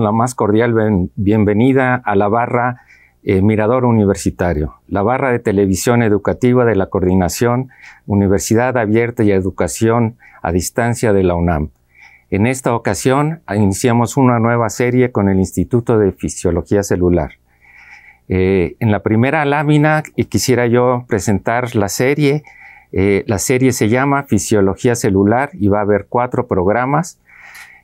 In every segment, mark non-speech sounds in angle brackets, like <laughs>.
la más cordial bienvenida a la barra eh, Mirador Universitario, la barra de televisión educativa de la coordinación Universidad Abierta y Educación a Distancia de la UNAM. En esta ocasión ah, iniciamos una nueva serie con el Instituto de Fisiología Celular. Eh, en la primera lámina eh, quisiera yo presentar la serie. la serie se llama Fisiología Celular y va a haber cuatro programas.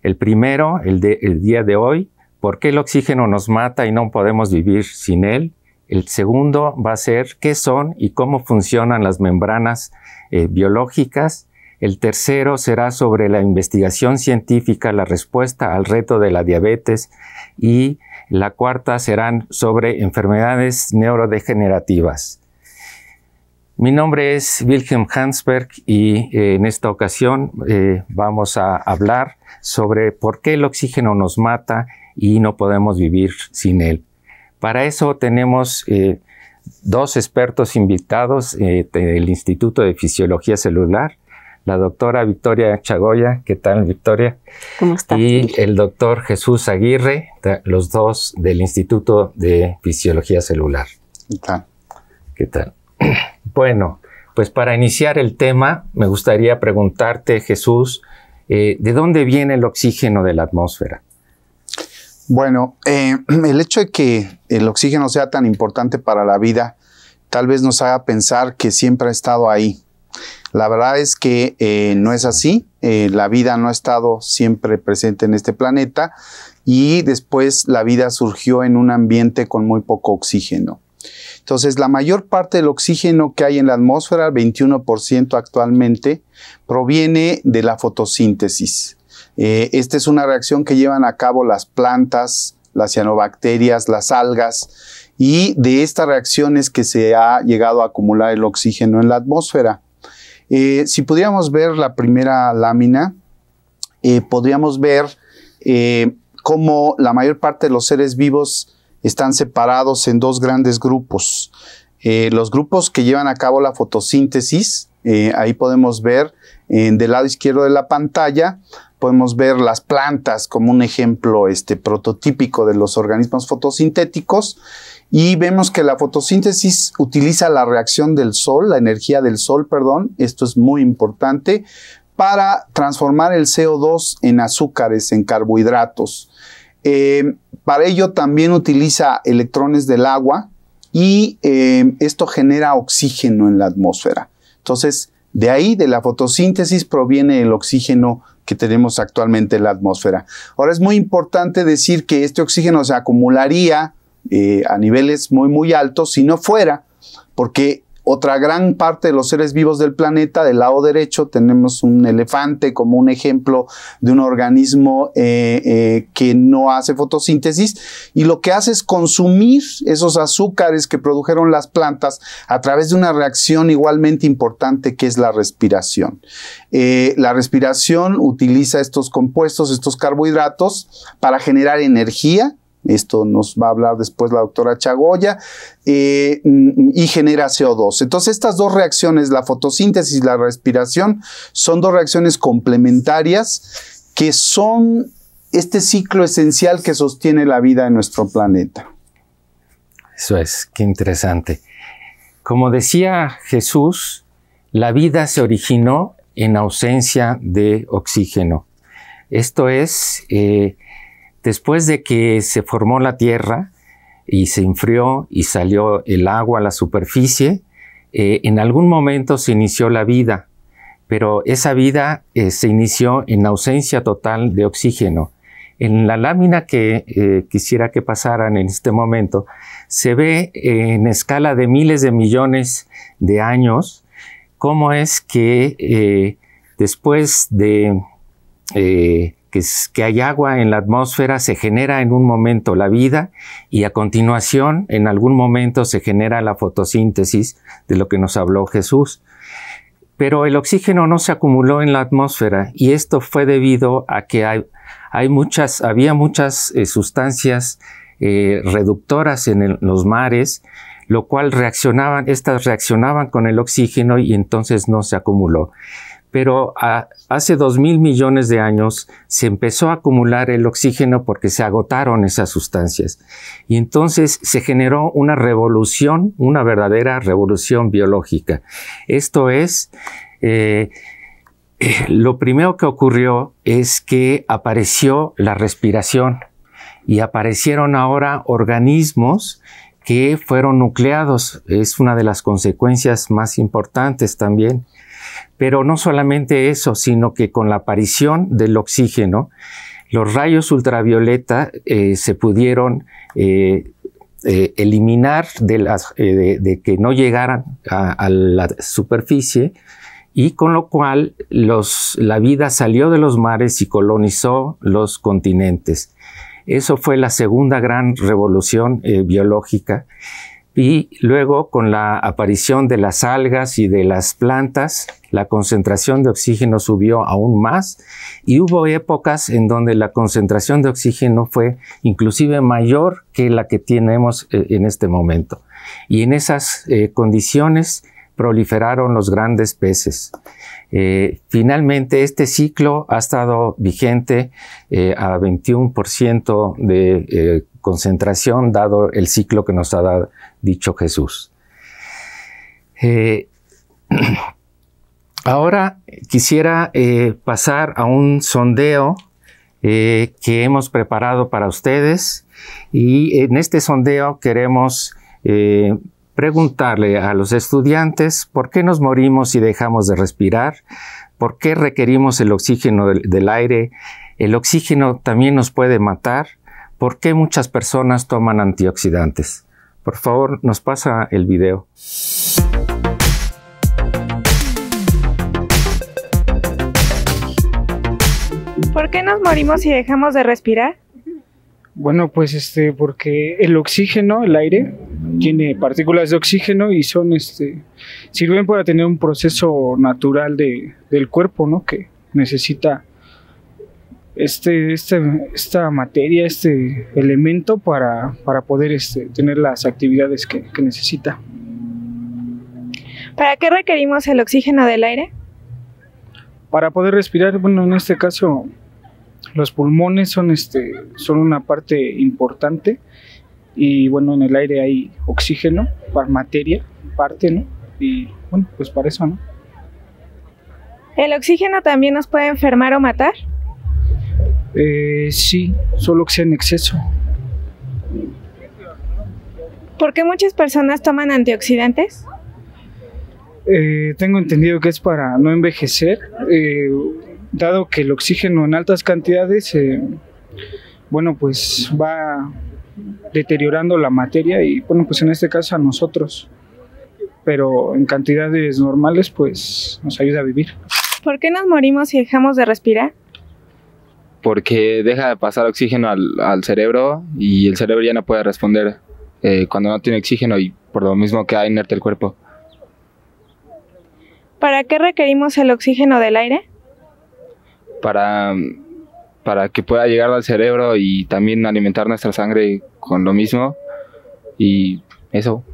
El primero, el, día de hoy, ¿por qué el oxígeno nos mata y no podemos vivir sin él? El segundo va a ser qué son y cómo funcionan las membranas eh, biológicas. El tercero será sobre la investigación científica, la respuesta al reto de la diabetes. Y la cuarta serán sobre enfermedades neurodegenerativas. Mi nombre es Wilhelm Hansberg y eh, en esta ocasión eh, vamos a hablar sobre por qué el oxígeno nos mata y no podemos vivir sin él. Para eso tenemos eh, dos expertos invitados del Instituto de Fisiología Celular, la doctora Victoria Chagoya. ¿Qué tal, Victoria? ¿Cómo estás? Y el doctor Jesús Aguirre, los dos del Instituto de Fisiología Celular. ¿Qué tal? ¿Qué tal? <clears throat> Bueno, pues para iniciar el tema, me gustaría preguntarte, Jesús, eh, ¿de dónde viene el oxígeno de la atmósfera? Bueno, eh, <clears throat> el hecho de que el oxígeno sea tan importante para la vida, tal vez nos haga pensar que siempre ha estado ahí. La verdad es que eh, no es así. la vida no ha estado siempre presente en este planeta y después la vida surgió en un ambiente con muy poco oxígeno. Entonces, la mayor parte del oxígeno que hay en la atmósfera, el 21% actualmente, proviene de la fotosíntesis. Eh, esta es una reacción que llevan a cabo las plantas, las cianobacterias, las algas, y de esta reacción es que se ha llegado a acumular el oxígeno en la atmósfera. Eh, si pudiéramos ver la primera lámina, eh, podríamos ver cómo la mayor parte de los seres vivos están separados en dos grandes grupos. Eh, los grupos que llevan a cabo la fotosíntesis, eh, ahí podemos ver en del lado izquierdo de la pantalla, podemos ver las plantas como un ejemplo este, prototípico de los organismos fotosintéticos y vemos que la fotosíntesis utiliza la reacción del sol, la energía del sol, perdón, esto es muy importante, para transformar el CO2 en azúcares, en carbohidratos. Eh, para ello también utiliza electrones del agua y eh, esto genera oxígeno en la atmósfera. Entonces, de ahí, de la fotosíntesis, proviene el oxígeno que tenemos actualmente en la atmósfera. Ahora es muy importante decir que este oxígeno se acumularía eh, a niveles muy, muy altos si no fuera, porque otra gran parte de los seres vivos del planeta, del lado derecho, tenemos un elefante como un ejemplo de un organismo eh, eh, que no hace fotosíntesis y lo que hace es consumir esos azúcares que produjeron las plantas a través de una reacción igualmente importante que es la respiración. Eh, la respiración utiliza estos compuestos, estos carbohidratos, para generar energía esto nos va a hablar después la doctora Chagoya, eh, y genera CO2. Entonces, estas dos reacciones, la fotosíntesis y la respiración, son dos reacciones complementarias que son este ciclo esencial que sostiene la vida en nuestro planeta. Eso es, qué interesante. Como decía Jesús, la vida se originó en ausencia de oxígeno. Esto es, eh, Después de que se formó la Tierra y se enfrió y salió el agua a la superficie, eh, en algún momento se inició la vida, pero esa vida eh, se inició en ausencia total de oxígeno. En la lámina que eh, quisiera que pasaran en este momento, se ve en escala de miles de millones de años cómo es que después de que, hay agua en la atmósfera, se genera en un momento la vida y a continuación en algún momento se genera la fotosíntesis de lo que nos habló Jesús. Pero el oxígeno no se acumuló en la atmósfera y esto fue debido a que hay, muchas, había muchas eh, sustancias eh, reductoras en los mares, lo cual reaccionaban, estas reaccionaban con el oxígeno y entonces no se acumuló pero hace dos mil millones de años se empezó a acumular el oxígeno porque se agotaron esas sustancias. Y entonces se generó una revolución, una verdadera revolución biológica. Esto es, eh, eh, lo primero que ocurrió es que apareció la respiración y aparecieron ahora organismos que fueron nucleados. Es una de las consecuencias más importantes también pero no solamente eso, sino que con la aparición del oxígeno, los rayos ultravioleta eh, se pudieron eh, eh, eliminar de, que no llegaran a, la superficie y con lo cual la vida salió de los mares y colonizó los continentes. Eso fue la segunda gran revolución biológica y luego con la aparición de las algas y de las plantas, la concentración de oxígeno subió aún más y hubo épocas en donde la concentración de oxígeno fue inclusive mayor que la que tenemos eh, en este momento. Y en esas eh, condiciones proliferaron los grandes peces. Eh, finalmente, este ciclo ha estado vigente eh, a 21% de eh, concentración, dado el ciclo que nos ha dado, dicho Jesús. <clears throat> ahora quisiera pasar a un sondeo que hemos preparado para ustedes y en este sondeo queremos preguntarle a los estudiantes por qué nos morimos y dejamos de respirar, por qué requerimos el oxígeno del, aire, el oxígeno también nos puede matar, por qué muchas personas toman antioxidantes. Por favor, nos pasa el video. ¿Por qué nos morimos y dejamos de respirar? Bueno, pues este, porque el oxígeno, el aire, tiene partículas de oxígeno y son, este, sirven para tener un proceso natural de, del cuerpo, ¿no? Que necesita este, este, esta materia, este elemento para, para poder este, tener las actividades que, que necesita. ¿Para qué requerimos el oxígeno del aire? Para poder respirar, bueno, en este caso los pulmones son, este, son una parte importante y bueno, en el aire hay oxígeno, para materia, parte, ¿no? Y bueno, pues para eso, ¿no? ¿El oxígeno también nos puede enfermar o matar? Eh, sí, solo que sea en exceso. ¿Por qué muchas personas toman antioxidantes? Eh, tengo entendido que es para no envejecer. Eh, dado que el oxígeno en altas cantidades, eh, bueno, pues va deteriorando la materia y, bueno, pues en este caso a nosotros, pero en cantidades normales, pues nos ayuda a vivir. ¿Por qué nos morimos si dejamos de respirar? Porque deja de pasar oxígeno al, cerebro y el cerebro ya no puede responder eh, cuando no tiene oxígeno y por lo mismo queda inerte el cuerpo. ¿Para qué requerimos el oxígeno del aire? para, para que pueda llegar al cerebro y también alimentar nuestra sangre con lo mismo. Y eso.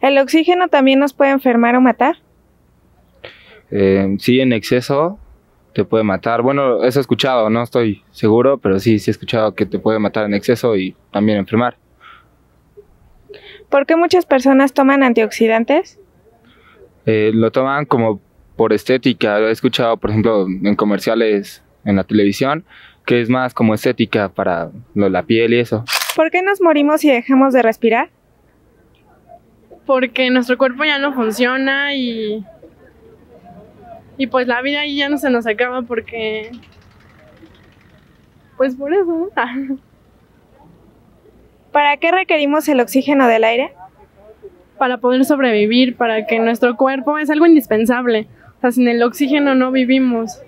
¿El oxígeno también nos puede enfermar o matar? Eh, sí, en exceso te puede matar. Bueno, eso he escuchado, no estoy seguro, pero sí, sí he escuchado que te puede matar en exceso y también enfermar. ¿Por qué muchas personas toman antioxidantes? Eh, lo toman como por estética. Lo he escuchado, por ejemplo, en comerciales en la televisión, que es más como estética para la piel y eso. ¿Por qué nos morimos y dejamos de respirar? Porque nuestro cuerpo ya no funciona y. Y pues la vida ahí ya no se nos acaba porque. Pues por eso. <laughs> ¿Para qué requerimos el oxígeno del aire? Para poder sobrevivir, para que nuestro cuerpo es algo indispensable. O sea, sin el oxígeno no vivimos.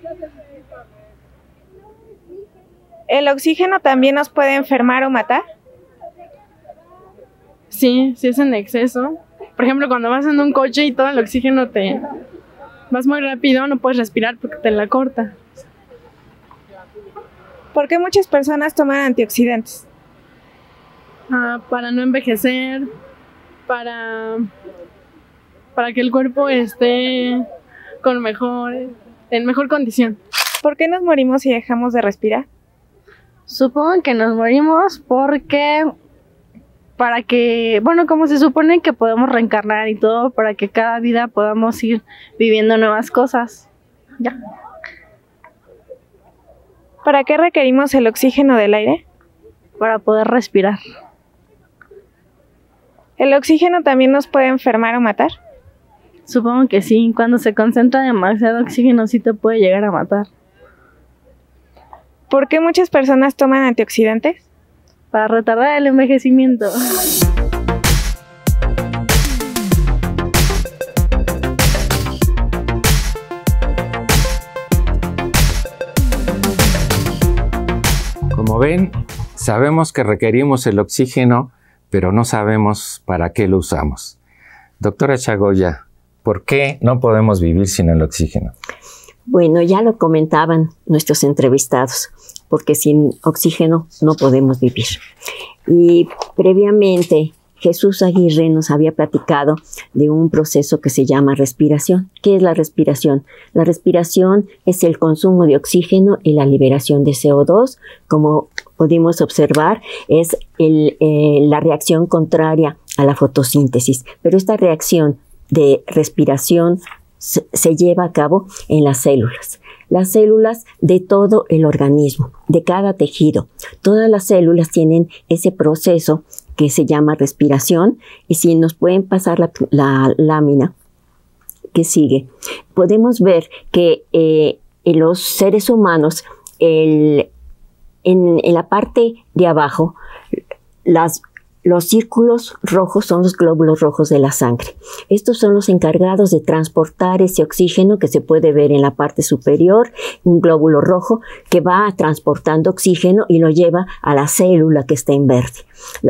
¿El oxígeno también nos puede enfermar o matar? Sí, si es en exceso. Por ejemplo, cuando vas en un coche y todo el oxígeno te... Vas muy rápido, no puedes respirar porque te la corta. ¿Por qué muchas personas toman antioxidantes? Ah, para no envejecer, para, para que el cuerpo esté con mejor, en mejor condición. ¿Por qué nos morimos si dejamos de respirar? Supongo que nos morimos porque para que, bueno, como se supone que podemos reencarnar y todo, para que cada vida podamos ir viviendo nuevas cosas. Ya. ¿Para qué requerimos el oxígeno del aire? Para poder respirar. ¿El oxígeno también nos puede enfermar o matar? Supongo que sí, cuando se concentra demasiado oxígeno sí te puede llegar a matar. ¿Por qué muchas personas toman antioxidantes? Para retardar el envejecimiento. Como ven, sabemos que requerimos el oxígeno, pero no sabemos para qué lo usamos. Doctora Chagoya, ¿Por qué no podemos vivir sin el oxígeno? Bueno, ya lo comentaban nuestros entrevistados, porque sin oxígeno no podemos vivir. Y previamente Jesús Aguirre nos había platicado de un proceso que se llama respiración. ¿Qué es la respiración? La respiración es el consumo de oxígeno y la liberación de CO2. Como pudimos observar, es eh, la reacción contraria a la fotosíntesis. Pero esta reacción de respiración se, lleva a cabo en las células. Las células de todo el organismo, de cada tejido. Todas las células tienen ese proceso que se llama respiración y si nos pueden pasar la, lámina que sigue, podemos ver que eh, en los seres humanos en, en, la parte de abajo, las los círculos rojos son los glóbulos rojos de la sangre. Estos son los encargados de transportar ese oxígeno que se puede ver en la parte superior, un glóbulo rojo que va transportando oxígeno y lo lleva a la célula que está en verde.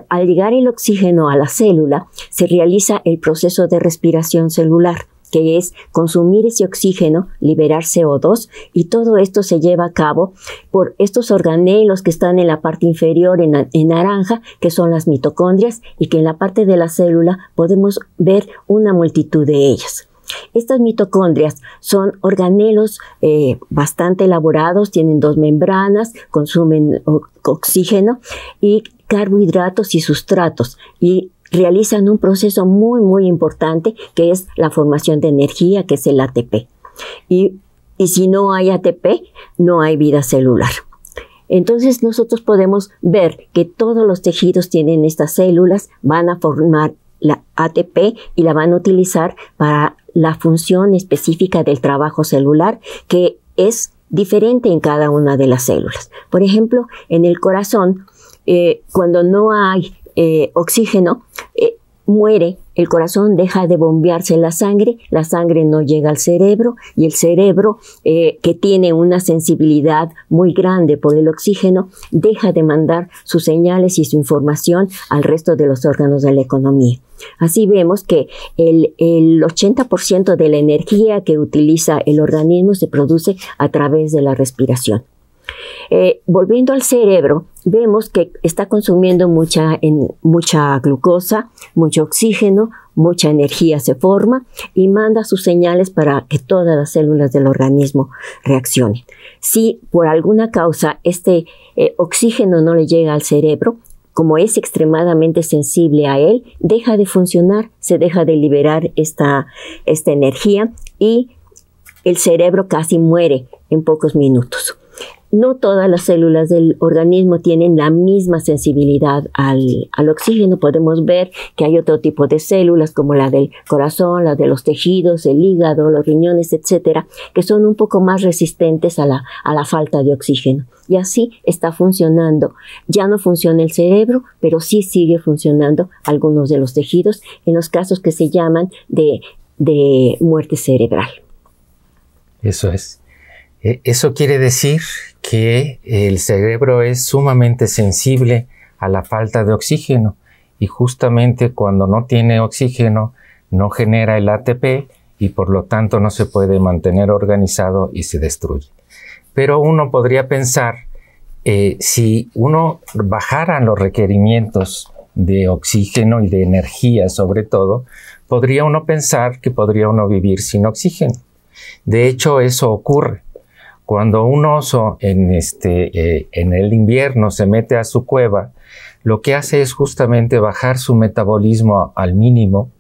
Al llegar el oxígeno a la célula, se realiza el proceso de respiración celular que es consumir ese oxígeno, liberar CO2, y todo esto se lleva a cabo por estos organelos que están en la parte inferior en, naranja, que son las mitocondrias, y que en la parte de la célula podemos ver una multitud de ellas. Estas mitocondrias son organelos eh, bastante elaborados, tienen dos membranas, consumen oxígeno y carbohidratos y sustratos y realizan un proceso muy, muy importante que es la formación de energía, que es el ATP. Y, si no hay ATP, no hay vida celular. Entonces nosotros podemos ver que todos los tejidos tienen estas células, van a formar la ATP y la van a utilizar para la función específica del trabajo celular, que es diferente en cada una de las células. Por ejemplo, en el corazón, eh, cuando no hay eh, oxígeno, eh, muere, el corazón deja de bombearse la sangre, la sangre no llega al cerebro y el cerebro, eh, que tiene una sensibilidad muy grande por el oxígeno, deja de mandar sus señales y su información al resto de los órganos de la economía. Así vemos que el, 80% de la energía que utiliza el organismo se produce a través de la respiración. volviendo al cerebro, vemos que está consumiendo mucha, mucha glucosa, mucho oxígeno, mucha energía se forma y manda sus señales para que todas las células del organismo reaccionen. Si por alguna causa este eh, oxígeno no le llega al cerebro, como es extremadamente sensible a él, deja de funcionar, se deja de liberar esta, esta energía y el cerebro casi muere en pocos minutos no todas las células del organismo tienen la misma sensibilidad al, oxígeno. Podemos ver que hay otro tipo de células como la del corazón, la de los tejidos, el hígado, los riñones, etcétera, que son un poco más resistentes a la, falta de oxígeno. Y así está funcionando. Ya no funciona el cerebro, pero sí sigue funcionando algunos de los tejidos en los casos que se llaman de, de muerte cerebral. Eso es. Eh, eso quiere decir que el cerebro es sumamente sensible a la falta de oxígeno y justamente cuando no tiene oxígeno no genera el ATP y por lo tanto no se puede mantener organizado y se destruye. Pero uno podría pensar, eh, si uno bajara los requerimientos de oxígeno y de energía sobre todo, podría uno pensar que podría uno vivir sin oxígeno. De hecho, eso ocurre. Cuando un oso este, eh, en, el invierno se mete a su cueva, lo que hace es justamente bajar su metabolismo al mínimo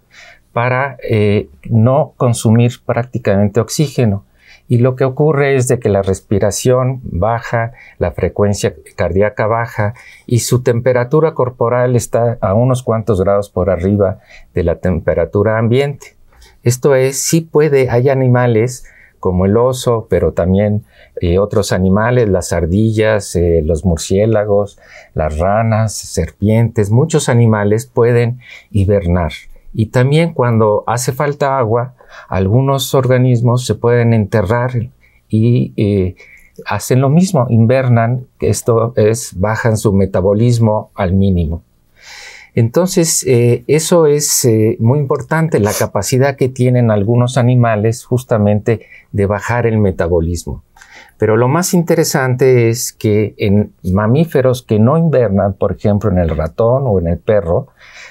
para eh, no consumir prácticamente oxígeno. Y lo que ocurre es de que la respiración baja, la frecuencia cardíaca baja y su temperatura corporal está a unos cuantos grados por arriba de la temperatura ambiente. Esto es, sí puede, hay animales como el oso, pero también eh, otros animales, las ardillas, eh, los murciélagos, las ranas, serpientes, muchos animales pueden hibernar. Y también cuando hace falta agua, algunos organismos se pueden enterrar y eh, hacen lo mismo, invernan, esto es, bajan su metabolismo al mínimo. Entonces, eh, eso es eh, muy importante, la capacidad que tienen algunos animales justamente de bajar el metabolismo. Pero lo más interesante es que en mamíferos que no invernan, por ejemplo en el ratón o en el perro,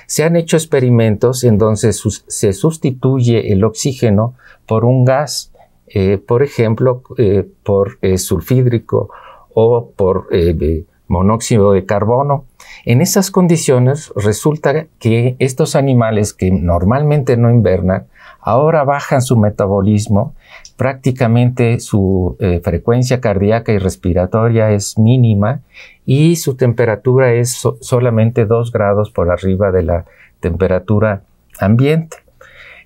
se han hecho experimentos en donde se sustituye el oxígeno por un gas, eh, por ejemplo, por sulfídrico o por monóxido de carbono en esas condiciones resulta que estos animales que normalmente no invernan, ahora bajan su metabolismo, prácticamente su eh, frecuencia cardíaca y respiratoria es mínima y su temperatura es solamente 2 grados por arriba de la temperatura ambiente.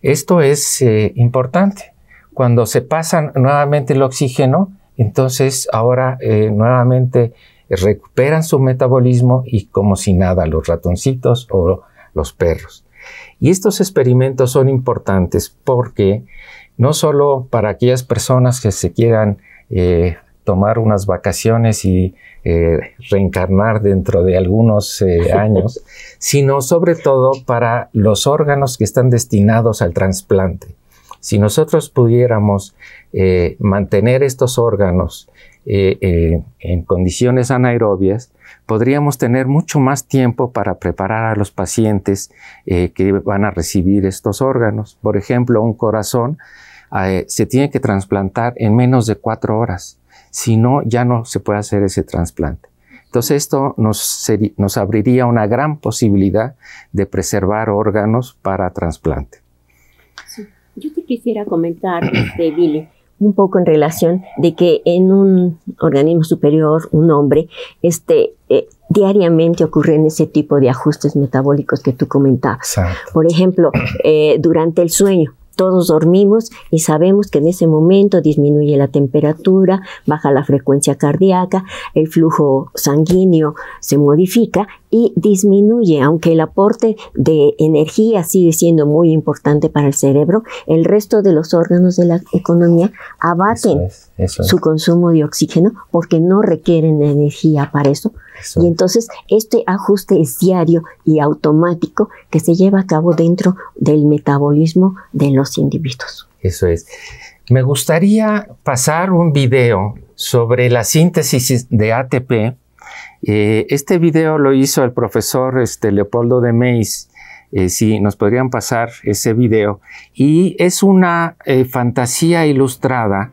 Esto es eh, importante. Cuando se pasa nuevamente el oxígeno, entonces ahora eh, nuevamente recuperan su metabolismo y como si nada los ratoncitos o los perros. Y estos experimentos son importantes porque no solo para aquellas personas que se quieran eh, tomar unas vacaciones y eh, reencarnar dentro de algunos eh, <laughs> años, sino sobre todo para los órganos que están destinados al trasplante. Si nosotros pudiéramos mantener estos órganos eh, eh, en condiciones anaerobias, podríamos tener mucho más tiempo para preparar a los pacientes eh, que van a recibir estos órganos. Por ejemplo, un corazón se tiene que trasplantar en menos de cuatro horas. Si no, ya no se puede hacer ese trasplante. Entonces esto nos, nos abriría una gran posibilidad de preservar órganos para trasplante. Yo te quisiera comentar, este, Billy, un poco en relación de que en un organismo superior, un hombre, este, eh, diariamente ocurren ese tipo de ajustes metabólicos que tú comentabas. Por ejemplo, eh, durante el sueño. Todos dormimos y sabemos que en ese momento disminuye la temperatura, baja la frecuencia cardíaca, el flujo sanguíneo se modifica y disminuye, aunque el aporte de energía sigue siendo muy importante para el cerebro, el resto de los órganos de la economía abaten su consumo de oxígeno porque no requieren energía para eso. eso. Y entonces este ajuste es diario y automático que se lleva a cabo dentro del metabolismo de los individuos. Eso es. Me gustaría pasar un video sobre la síntesis de ATP eh, este video lo hizo el profesor este, Leopoldo de Meis. Eh, si nos podrían pasar ese video. Y es una eh, fantasía ilustrada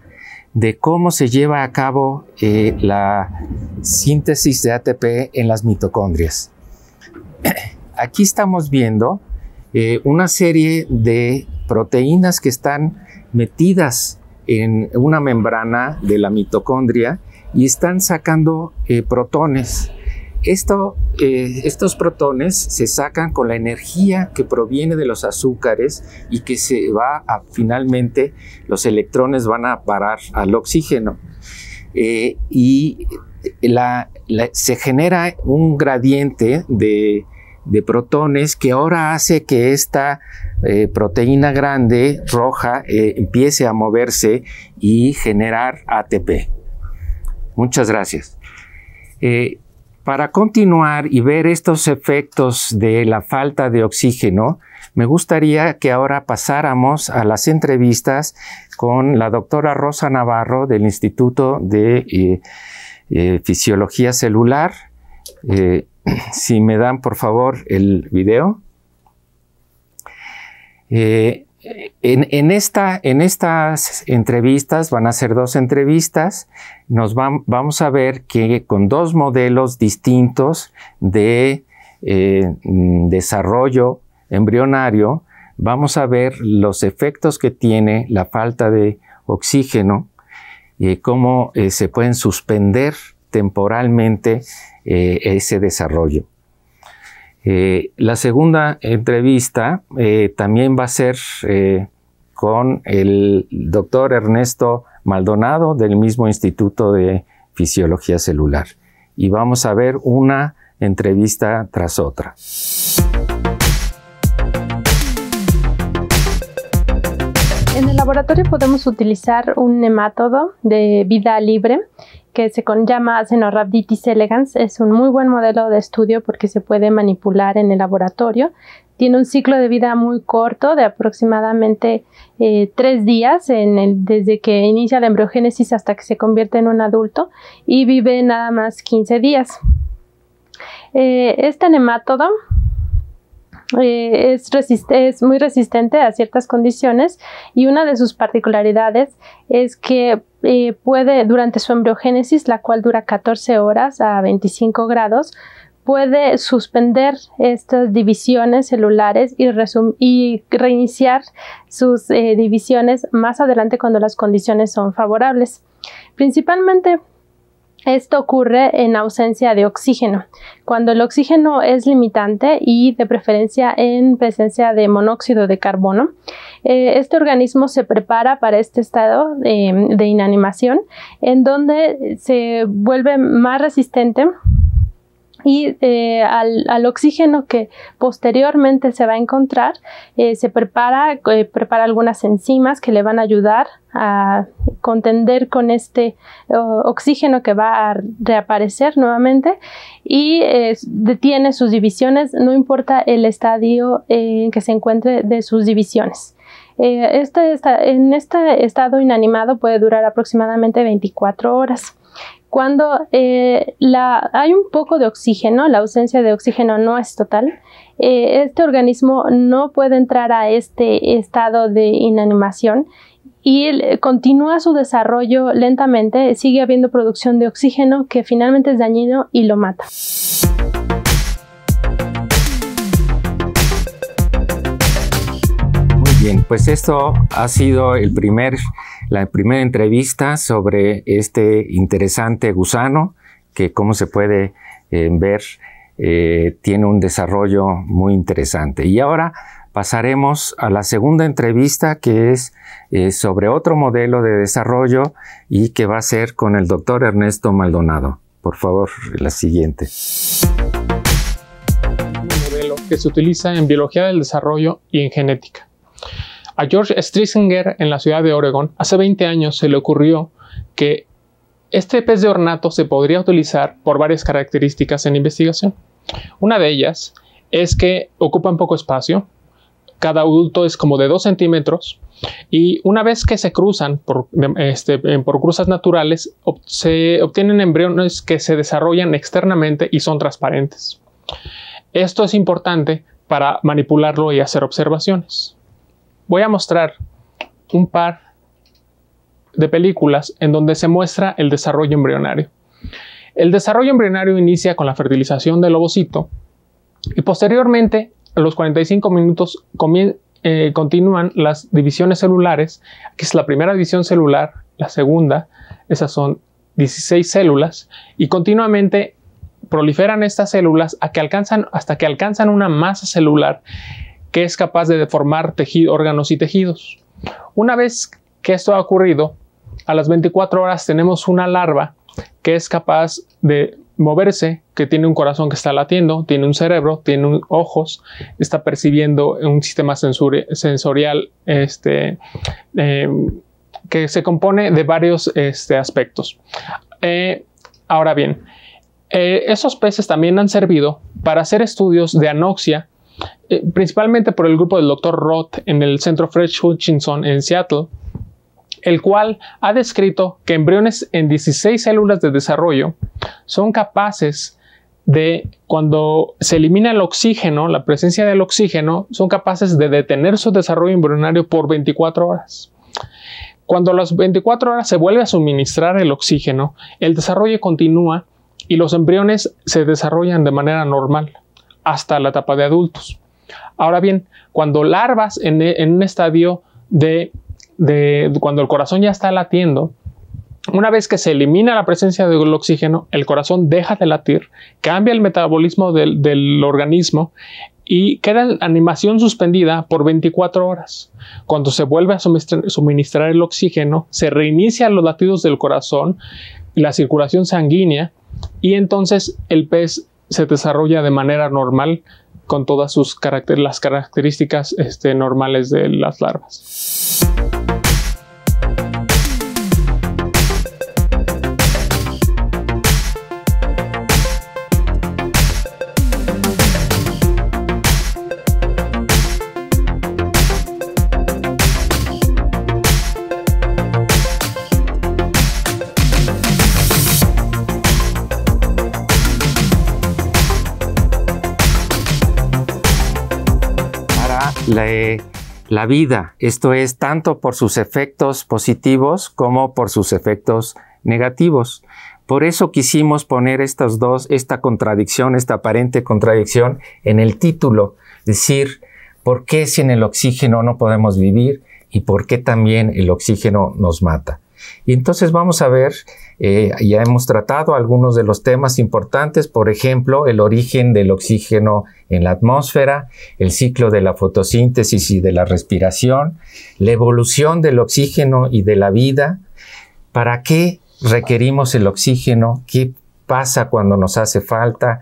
de cómo se lleva a cabo la síntesis de ATP en las mitocondrias. <clears throat> Aquí estamos viendo una serie de proteínas que están metidas en una membrana de la mitocondria y están sacando eh, protones. Eh, estos protones se sacan con la energía que proviene de los azúcares y que se va a, finalmente, los electrones van a parar al oxígeno. Eh, y se genera un gradiente de, protones que ahora hace que esta proteína grande roja empiece a moverse y generar ATP. Muchas gracias. Eh, para continuar y ver estos efectos de la falta de oxígeno, me gustaría que ahora pasáramos a las entrevistas con la doctora Rosa Navarro del Instituto de eh, eh, Fisiología Celular. si me dan por favor el video en, estas entrevistas, van a ser dos entrevistas, nos vamos a ver que con dos modelos distintos de eh, mm, desarrollo embrionario, vamos a ver los efectos que tiene la falta de oxígeno, y cómo eh, se pueden suspender temporalmente eh, ese desarrollo. Eh, la segunda entrevista eh, también va a ser eh, con el doctor Ernesto Maldonado del mismo Instituto de Fisiología Celular. Y vamos a ver una entrevista tras otra. En el laboratorio podemos utilizar un nematodo de vida libre que se llama Xenorhabditis elegans. Es un muy buen modelo de estudio porque se puede manipular en el laboratorio. Tiene un ciclo de vida muy corto, de aproximadamente eh, tres días, desde que inicia la embriogénesis hasta que se convierte en un adulto, y vive nada más 15 días. Eh, este nematodo eh, es, muy resistente a ciertas condiciones y una de sus particularidades es que eh, puede, durante su embriogénesis, la cual dura 14 horas a 25 grados, puede suspender estas divisiones celulares y, reiniciar sus eh, divisiones más adelante cuando las condiciones son favorables. Principalmente esto ocurre en ausencia de oxígeno, cuando el oxígeno es limitante y de preferencia en presencia de monóxido de carbono. Eh, este organismo se prepara para este estado em, de inanimación, en donde se vuelve más resistente y eh, al, oxígeno que posteriormente se va a encontrar eh, se prepara, prepara algunas enzimas que le van a ayudar a contender con este oxígeno que va a reaparecer nuevamente y detiene sus divisiones, no importa el estadio en que se encuentre de sus divisiones. Eh, este en este estado inanimado puede durar aproximadamente 24 horas. Cuando eh, hay un poco de oxígeno, la ausencia de oxígeno no es total, eh, este organismo no puede entrar a este estado de inanimación y continúa su desarrollo lentamente, sigue habiendo producción de oxígeno que finalmente es dañino y lo mata. Bien, pues esto ha sido la primera entrevista sobre este interesante gusano que, como se puede eh, ver, eh, tiene un desarrollo muy interesante. Y ahora pasaremos a la segunda entrevista que es eh, sobre otro modelo de desarrollo y que va a ser con el doctor Ernesto Maldonado. Por favor, la siguiente. Un modelo que se utiliza en biología del desarrollo y en genética. A George Strisinger en la ciudad de Oregon hace 20 años se le ocurrió que este pez de ornato se podría utilizar por varias características en investigación. Una de ellas es que ocupan poco espacio, cada adulto es como de 2 centímetros y una vez que se cruzan por, este, cruzas naturales se obtienen embriones que se desarrollan externamente y son transparentes. Esto es importante para manipularlo y hacer observaciones voy a mostrar un par de películas en donde se muestra el desarrollo embrionario. El desarrollo embrionario inicia con la fertilización del ovocito y posteriormente, a los 45 minutos, eh, continúan las divisiones celulares, que es la primera división celular, la segunda, esas son 16 células, y continuamente proliferan estas células hasta que alcanzan una masa celular que es capaz de deformar órganos y tejidos. Una vez que esto ha ocurrido, a las 24 horas tenemos una larva que es capaz de moverse, que tiene un corazón que está latiendo, tiene un cerebro, tiene ojos, está percibiendo un sistema sensorial este, em, que se compone de varios este, aspectos. Eh, ahora bien, eh, esos peces también han servido para hacer estudios de anoxia eh, principalmente por el grupo del Dr. Roth en el Centro Fred Hutchinson en Seattle, el cual ha descrito que embriones en 16 células de desarrollo son capaces de cuando se elimina el oxígeno, la presencia del oxígeno, son capaces de detener su desarrollo embrionario por 24 horas. Cuando a las 24 horas se vuelve a suministrar el oxígeno, el desarrollo continúa y los embriones se desarrollan de manera normal hasta la etapa de adultos. Ahora bien, cuando larvas en, un estadio de, cuando el corazón ya está latiendo, una vez que se elimina la presencia del oxígeno, el corazón deja de latir, cambia el metabolismo del, organismo y queda la animación suspendida por 24 horas. Cuando se vuelve a suministrar, el oxígeno, se reinician los latidos del corazón, la circulación sanguínea y entonces el pez se desarrolla de manera normal con todas sus las características este, normales de las larvas. la vida, esto es tanto por sus efectos positivos como por sus efectos negativos. Por eso quisimos poner estas dos, esta contradicción, esta aparente contradicción en el título, decir, ¿por qué sin el oxígeno no podemos vivir y por qué también el oxígeno nos mata? Y entonces vamos a ver eh, ya hemos tratado algunos de los temas importantes, por ejemplo, el origen del oxígeno en la atmósfera, el ciclo de la fotosíntesis y de la respiración, la evolución del oxígeno y de la vida, para qué requerimos el oxígeno, qué pasa cuando nos hace falta,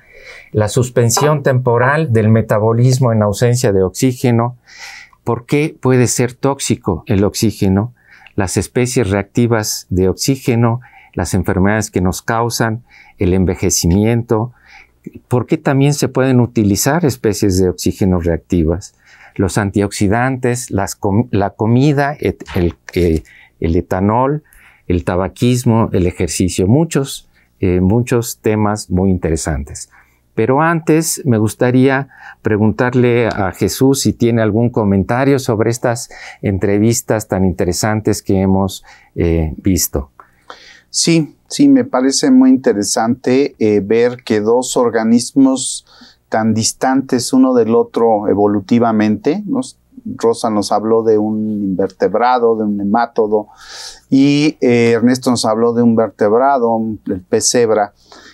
la suspensión temporal del metabolismo en ausencia de oxígeno, por qué puede ser tóxico el oxígeno, las especies reactivas de oxígeno, las enfermedades que nos causan, el envejecimiento, ¿Por qué también se pueden utilizar especies de oxígeno reactivas, los antioxidantes, la comida, eh, el, etanol, el tabaquismo, el ejercicio, muchos, eh, muchos temas muy interesantes. Pero antes me gustaría preguntarle a Jesús si tiene algún comentario sobre estas entrevistas tan interesantes que hemos eh, visto. Sí, sí, me parece muy interesante eh, ver que dos organismos tan distantes uno del otro evolutivamente, Rosa nos habló de un invertebrado, de un nematodo, y eh, Ernesto nos habló de un vertebrado, el pesebra.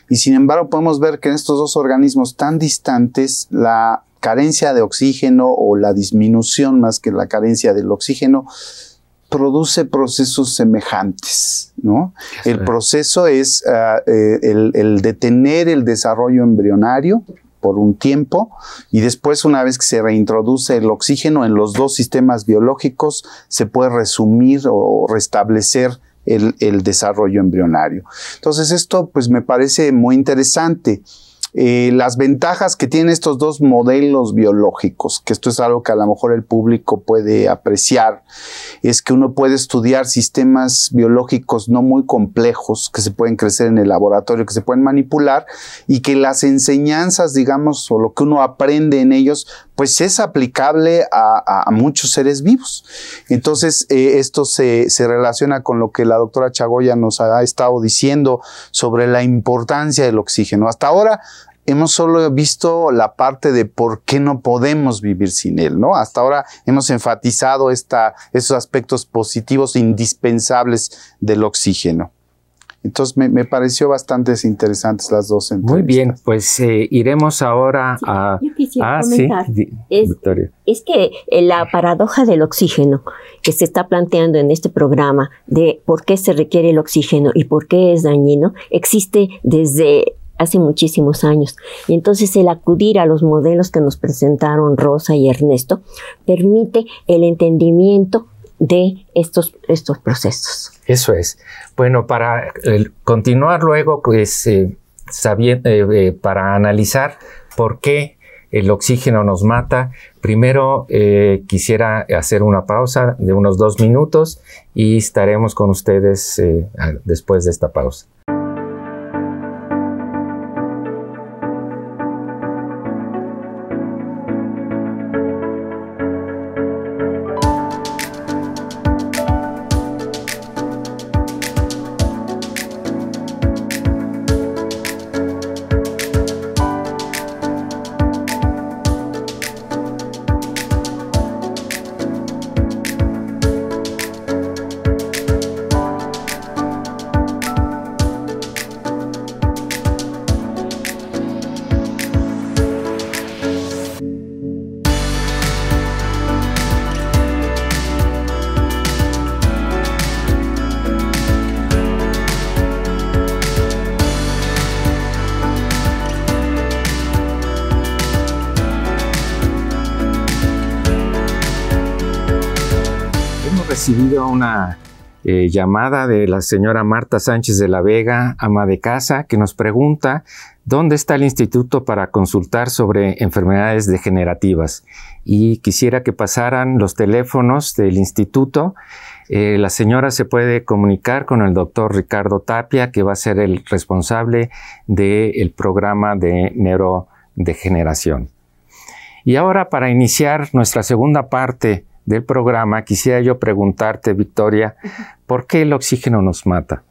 Y sin embargo podemos ver que en estos dos organismos tan distantes la carencia de oxígeno o la disminución más que la carencia del oxígeno produce procesos semejantes, El proceso es ah, eh, el, detener el desarrollo embrionario por un tiempo y después una vez que se reintroduce el oxígeno en los dos sistemas biológicos se puede resumir o restablecer el, desarrollo embrionario. Entonces esto pues me parece muy interesante. Eh, las ventajas que tienen estos dos modelos biológicos, que esto es algo que a lo mejor el público puede apreciar, es que uno puede estudiar sistemas biológicos no muy complejos, que se pueden crecer en el laboratorio, que se pueden manipular y que las enseñanzas, digamos, o lo que uno aprende en ellos, pues es aplicable a, muchos seres vivos. Entonces, eh, esto se, se relaciona con lo que la doctora Chagoya nos ha estado diciendo sobre la importancia del oxígeno. Hasta ahora hemos solo visto la parte de por qué no podemos vivir sin Él, ¿no? Hasta ahora hemos enfatizado esta, esos aspectos positivos indispensables del oxígeno. Entonces me, pareció bastante interesantes las dos entrevistas. Muy bien, pues eh, iremos ahora a... Yo quisiera ah, comentar. es que eh, la paradoja del oxígeno que se está planteando en este programa de por qué se requiere el oxígeno y por qué es dañino existe desde hace muchísimos años. Y entonces el acudir a los modelos que nos presentaron Rosa y Ernesto permite el entendimiento de estos, estos procesos. Eso es. Bueno, para continuar luego, pues, eh, eh, eh, para analizar por qué el oxígeno nos mata, primero quisiera hacer una pausa de unos dos minutos y estaremos con ustedes después de esta pausa. llamada de la señora Marta Sánchez de la Vega, ama de casa, que nos pregunta dónde está el instituto para consultar sobre enfermedades degenerativas. Y quisiera que pasaran los teléfonos del instituto. Eh, la señora se puede comunicar con el doctor Ricardo Tapia, que va a ser el responsable del programa de neurodegeneración. Y ahora para iniciar nuestra segunda parte del programa, quisiera yo preguntarte, Victoria, ¿por qué el oxígeno nos mata?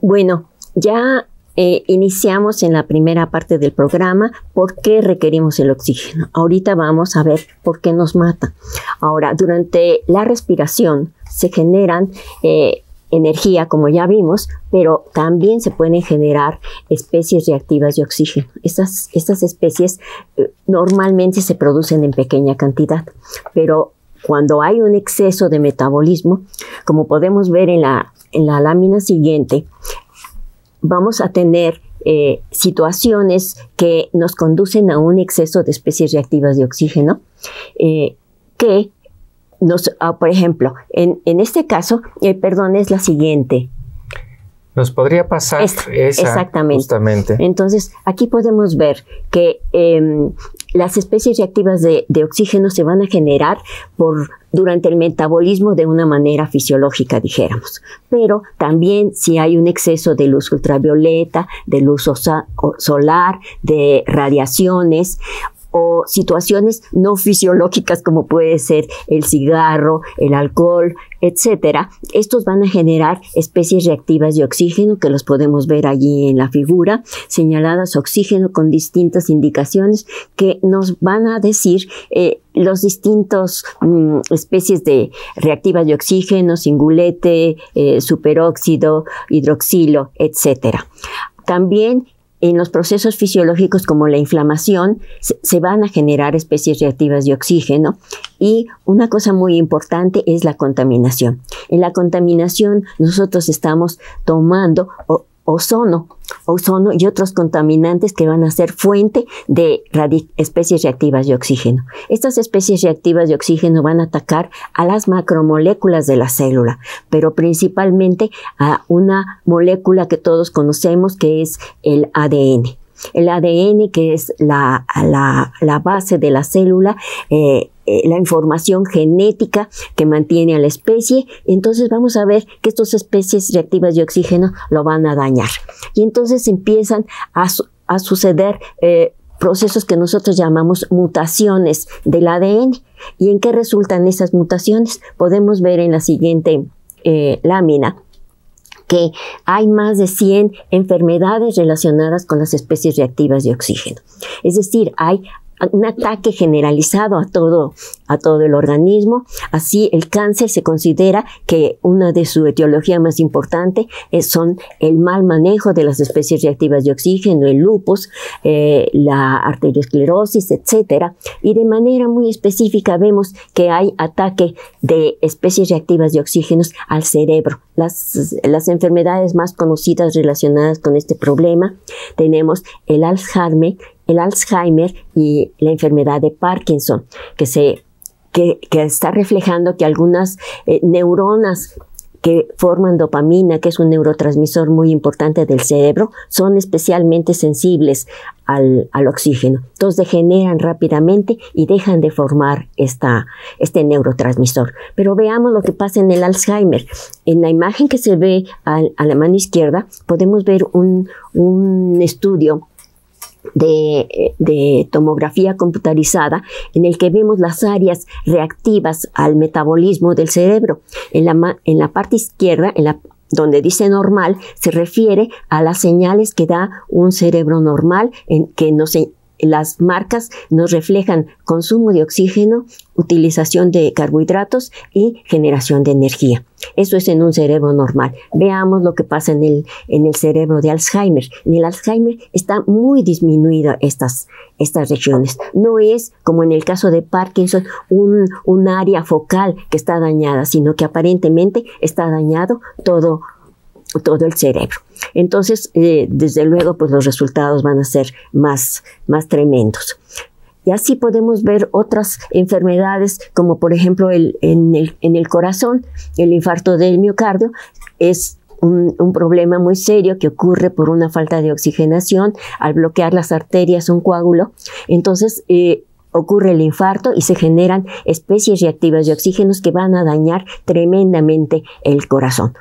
Bueno, ya eh, iniciamos en la primera parte del programa por qué requerimos el oxígeno. Ahorita vamos a ver por qué nos mata. Ahora, durante la respiración se generan eh, energía, como ya vimos, pero también se pueden generar especies reactivas de oxígeno. Estas, estas especies eh, normalmente se producen en pequeña cantidad, pero cuando hay un exceso de metabolismo, como podemos ver en la, lámina siguiente, vamos a tener eh, situaciones que nos conducen a un exceso de especies reactivas de oxígeno, eh, que nos, ah, por ejemplo, en, este caso, eh, perdón, es la siguiente, nos podría pasar esa, exactamente. Entonces, aquí podemos ver que em, las especies reactivas de, oxígeno se van a generar por, durante el metabolismo de una manera fisiológica, dijéramos. Pero también si hay un exceso de luz ultravioleta, de luz solar, de radiaciones o situaciones no fisiológicas como puede ser el cigarro, el alcohol, etcétera, estos van a generar especies reactivas de oxígeno que los podemos ver allí en la figura, señaladas oxígeno con distintas indicaciones que nos van a decir las eh, los distintos mm, especies de reactivas de oxígeno, singulete, eh, superóxido, hidroxilo, etcétera. También en los procesos fisiológicos como la inflamación se, van a generar especies reactivas de oxígeno y una cosa muy importante es la contaminación. En la contaminación nosotros estamos tomando o ozono, ozono y otros contaminantes que van a ser fuente de especies reactivas de oxígeno. Estas especies reactivas de oxígeno van a atacar a las macromoléculas de la célula, pero principalmente a una molécula que todos conocemos que es el ADN. El ADN, que es la, base de la célula, eh, eh, la información genética que mantiene a la especie, entonces vamos a ver que estas especies reactivas de oxígeno lo van a dañar. Y entonces empiezan a, suceder eh, procesos que nosotros llamamos mutaciones del ADN. ¿Y en qué resultan esas mutaciones? Podemos ver en la siguiente eh, lámina que hay más de 100 enfermedades relacionadas con las especies reactivas de oxígeno. Es decir, hay un ataque generalizado a todo, a todo el organismo. Así, el cáncer se considera que una de su etiología más importante es, eh, son el mal manejo de las especies reactivas de oxígeno, el lupus, eh, la arteriosclerosis, etc. Y de manera muy específica vemos que hay ataque de especies reactivas de oxígeno al cerebro. Las, las enfermedades más conocidas relacionadas con este problema tenemos el Alzheimer, el Alzheimer y la enfermedad de Parkinson, que, se, que, está reflejando que algunas eh, neuronas que forman dopamina, que es un neurotransmisor muy importante del cerebro, son especialmente sensibles al, oxígeno. Entonces degeneran rápidamente y dejan de formar esta, este neurotransmisor. Pero veamos lo que pasa en el Alzheimer. En la imagen que se ve a, la mano izquierda podemos ver un, un estudio de, tomografía computarizada en el que vemos las áreas reactivas al metabolismo del cerebro. En la, en la parte izquierda, en la donde dice normal se refiere a las señales que da un cerebro normal en que se las marcas nos reflejan consumo de oxígeno, utilización de carbohidratos y generación de energía. Eso es en un cerebro normal. Veamos lo que pasa en el, en el cerebro de Alzheimer. En el Alzheimer está muy disminuida estas, estas regiones. No es, como en el caso de Parkinson, un, un área focal que está dañada, sino que aparentemente está dañado todo todo el cerebro. Entonces, eh, desde luego, pues los resultados van a ser más, más tremendos. Y así podemos ver otras enfermedades, como por ejemplo el, en, el, corazón, el infarto del miocardio es un, problema muy serio que ocurre por una falta de oxigenación. Al bloquear las arterias, un coágulo. Entonces, eh, ocurre el infarto y se generan especies reactivas de oxígeno que van a dañar tremendamente el corazón.